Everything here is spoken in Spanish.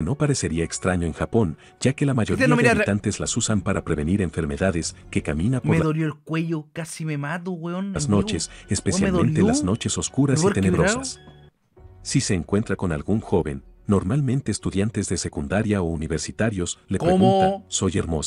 no parecería extraño en Japón, ya que la mayoría de habitantes las usan para prevenir enfermedades que camina por el cuello, casi me Las noches, especialmente las noches oscuras y tenebrosas. Si se encuentra con algún joven, normalmente estudiantes de secundaria o universitarios le pregunta, soy hermosa.